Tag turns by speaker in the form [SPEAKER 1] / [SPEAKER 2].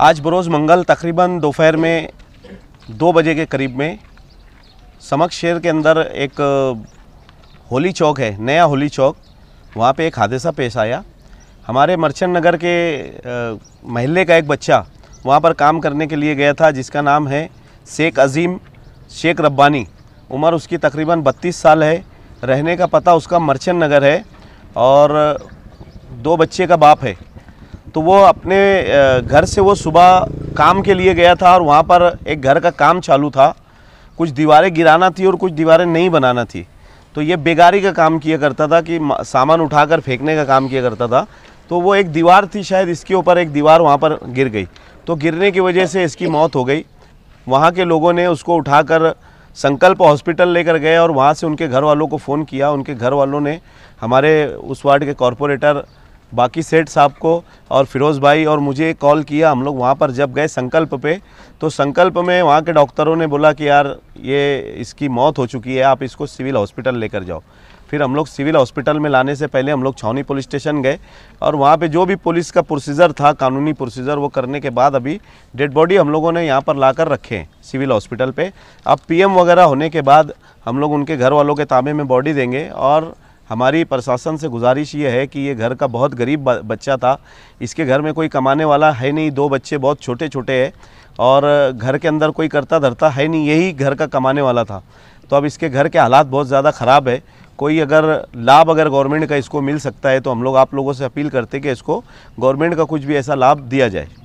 [SPEAKER 1] आज बरोज़ मंगल तकरीबन दोपहर में दो बजे के करीब में समक शहर के अंदर एक होली चौक है नया होली चौक वहाँ पे एक हादसा पेश आया हमारे मर्चेंट नगर के महल्ले का एक बच्चा वहाँ पर काम करने के लिए गया था जिसका नाम है शेख अजीम शेख रब्बानी उम्र उसकी तकरीबन 32 साल है रहने का पता उसका मर्चेंट नगर है और दो बच्चे का बाप है तो वो अपने घर से वो सुबह काम के लिए गया था और वहाँ पर एक घर का काम चालू था कुछ दीवारें गिराना थी और कुछ दीवारें नहीं बनाना थी तो ये बेगारी का काम किया करता था कि सामान उठाकर फेंकने का काम किया करता था तो वो एक दीवार थी शायद इसके ऊपर एक दीवार वहाँ पर गिर गई तो गिरने की वजह से इसकी मौत हो गई वहाँ के लोगों ने उसको उठाकर संकल्प हॉस्पिटल लेकर गए और वहाँ से उनके घर वालों को फ़ोन किया उनके घर वालों ने हमारे उस वार्ड के कॉरपोरेटर बाकी सेठ साहब को और फिरोज़ भाई और मुझे कॉल किया हम लोग वहाँ पर जब गए संकल्प पे तो संकल्प में वहाँ के डॉक्टरों ने बोला कि यार ये इसकी मौत हो चुकी है आप इसको सिविल हॉस्पिटल लेकर जाओ फिर हम लोग सिविल हॉस्पिटल में लाने से पहले हम लोग छावनी पुलिस स्टेशन गए और वहाँ पे जो भी पुलिस का प्रोसीजर था कानूनी प्रोसीजर वो करने के बाद अभी डेड बॉडी हम लोगों ने यहाँ पर ला कर रखे हैं सिविल हॉस्पिटल पे अब पीएम वगैरह होने के बाद हम लोग उनके घर वालों के ताबे में बॉडी देंगे और हमारी प्रशासन से गुजारिश ये है कि ये घर का बहुत गरीब बच्चा था इसके घर में कोई कमाने वाला है नहीं दो बच्चे बहुत छोटे छोटे हैं और घर के अंदर कोई करता धरता है नहीं यही घर का कमाने वाला था तो अब इसके घर के हालात बहुत ज़्यादा ख़राब है कोई अगर लाभ अगर गवर्नमेंट का इसको मिल सकता है तो हम लोग आप लोगों से अपील करते कि इसको गवर्नमेंट का कुछ भी ऐसा लाभ दिया जाए